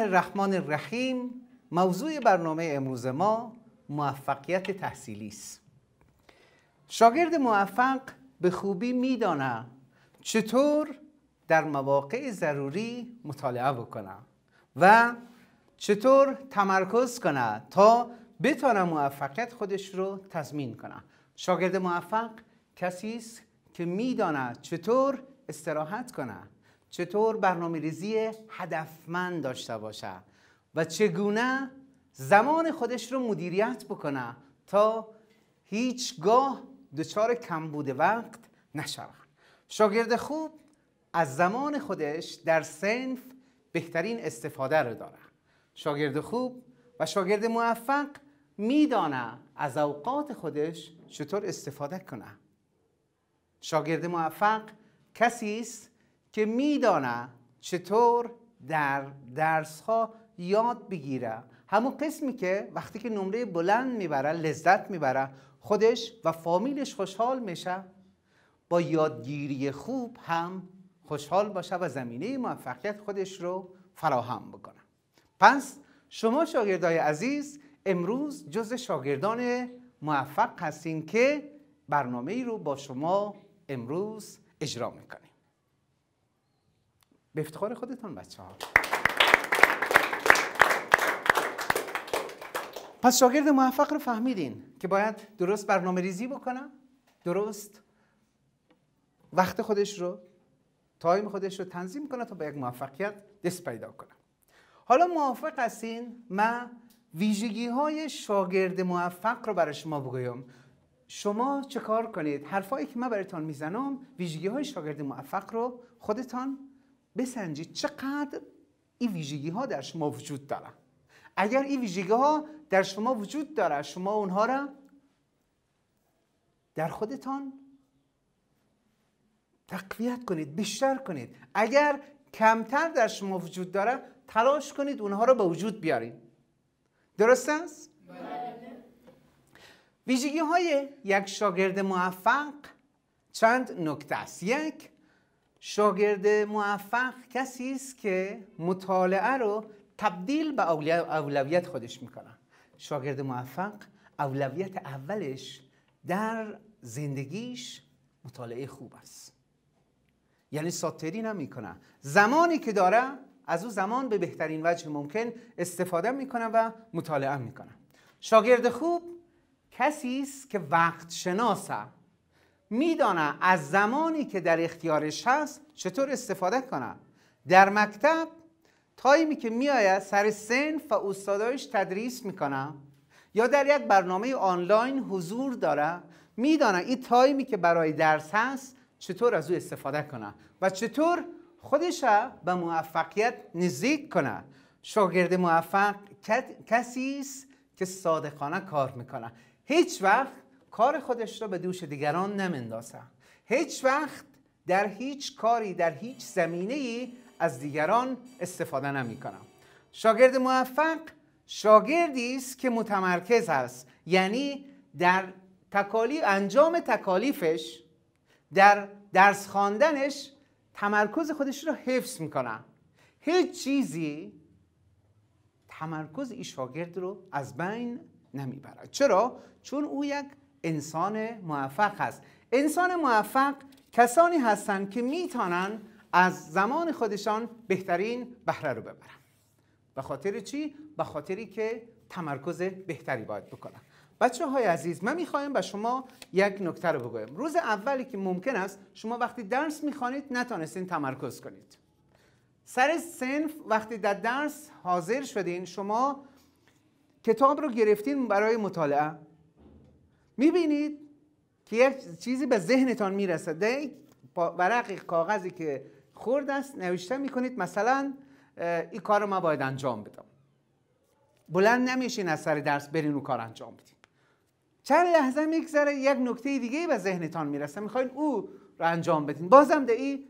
الرحمن الرحیم موضوع برنامه امروز ما موفقیت تحصیلی است شاگرد موفق به خوبی میدانه چطور در مواقع ضروری مطالعه بکنه و چطور تمرکز کنه تا بتانه موفقیت خودش رو تضمین کنه شاگرد موفق کسی است که میدانه چطور استراحت کنه چطور برنامه ریزی هدفمند داشته باشه و چگونه زمان خودش رو مدیریت بکنه تا هیچگاه دچار کمبود وقت نشود شاگرد خوب از زمان خودش در سنف بهترین استفاده رو داره شاگرد خوب و شاگرد موفق میدانه از اوقات خودش چطور استفاده کنه شاگرد موفق کسی است که میدانم چطور در درس ها یاد بگیره همون قسمی که وقتی که نمره بلند میبره لذت میبره خودش و فامیلش خوشحال میشه با یادگیری خوب هم خوشحال باشه و زمینه موفقیت خودش رو فراهم بکنه پس شما شاگردای عزیز امروز جز شاگردان موفق هستین که برنامه ای رو با شما امروز اجرا میکنیم به افتخار خودتان بچه ها پس شاگرد موفق رو فهمیدین که باید درست برنامه ریزی بکنم درست وقت خودش رو تایم خودش رو تنظیم کنه تا به یک موفقیت دست پیدا کنم حالا موافق هستین من ویژگی های شاگرد موفق رو برای شما بگویم شما چه کار کنید حرفایی که من برایتان میزنم ویژگی های شاگرد موفق رو خودتان بسنجید چقدر این ویژگی ها در شما وجود داره اگر این ویژگی ها در شما وجود داره شما اونها را در خودتان تقویت کنید بیشتر کنید اگر کمتر در شما وجود داره تلاش کنید اونها را به وجود بیارید درست است؟ ویژگی های یک شاگرد موفق چند نکته است یک شاگرد موفق کسی است که مطالعه رو تبدیل به اولویت خودش میکنه شاگرد موفق اولویت اولش در زندگیش مطالعه خوب است یعنی ساتری نمیکنه زمانی که داره از او زمان به بهترین وجه ممکن استفاده میکنه و مطالعه میکنه شاگرد خوب کسی است که وقت شناسه میدانم از زمانی که در اختیارش هست چطور استفاده کنم در مکتب تایمی که میآید سر سنف و استادایش تدریس میکنم یا در یک برنامه آنلاین حضور داره میدانم این تایمی که برای درس هست چطور از او استفاده کنم و چطور خودش به موفقیت نزدیک کنه شاگرد موفق کسی است که صادقانه کار میکنه هیچ وقت کار خودش را به دوش دیگران نمندازم هیچ وقت در هیچ کاری در هیچ زمینه ای از دیگران استفاده نمی کنم شاگرد موفق شاگردی است که متمرکز است یعنی در تکالیف انجام تکالیفش در درس خواندنش تمرکز خودش رو حفظ می‌کنه. هیچ چیزی تمرکز این شاگرد رو از بین نمیبره چرا چون او یک انسان موفق هست انسان موفق کسانی هستند که میتونن از زمان خودشان بهترین بهره رو ببرن به خاطر چی؟ به خاطری که تمرکز بهتری باید بکنن بچه های عزیز من میخوایم به شما یک نکته رو بگویم روز اولی که ممکن است شما وقتی درس میخوانید نتانستین تمرکز کنید سر سنف وقتی در درس حاضر شدین شما کتاب رو گرفتین برای مطالعه میبینید که یک چیزی به ذهنتان میرسه ده ورق کاغذی که خورد است نوشته میکنید مثلا این کار رو باید انجام بدم بلند نمیشین از سر درس برین و کار انجام بدین چند لحظه میگذره یک نکته دیگه به ذهنتان میرسه میخواین او رو انجام بدین بازم ده این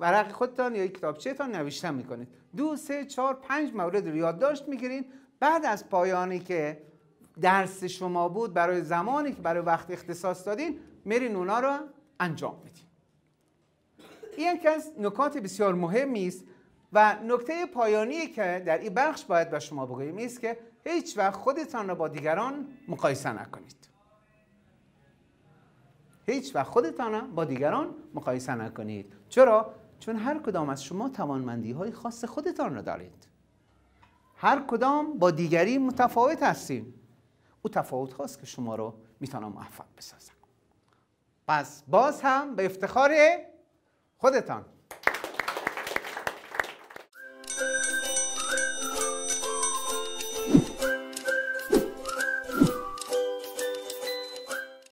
ورق خودتان یا کتابچهتان نوشته میکنید دو سه چهار پنج مورد رو یادداشت میگیرین بعد از پایانی که درس شما بود برای زمانی که برای وقت اختصاص دادین میرین اونا رو انجام بدین این یکی از نکات بسیار مهمی است و نکته پایانی که در این بخش باید به شما بگوییم است که هیچ وقت خودتان را با دیگران مقایسه نکنید هیچ وقت خودتان با دیگران مقایسه نکنید چرا چون هر کدام از شما توانمندی های خاص خودتان را دارید هر کدام با دیگری متفاوت هستیم او تفاوت هاست که شما رو میتونم موفق بسازم. پس باز هم به افتخار خودتان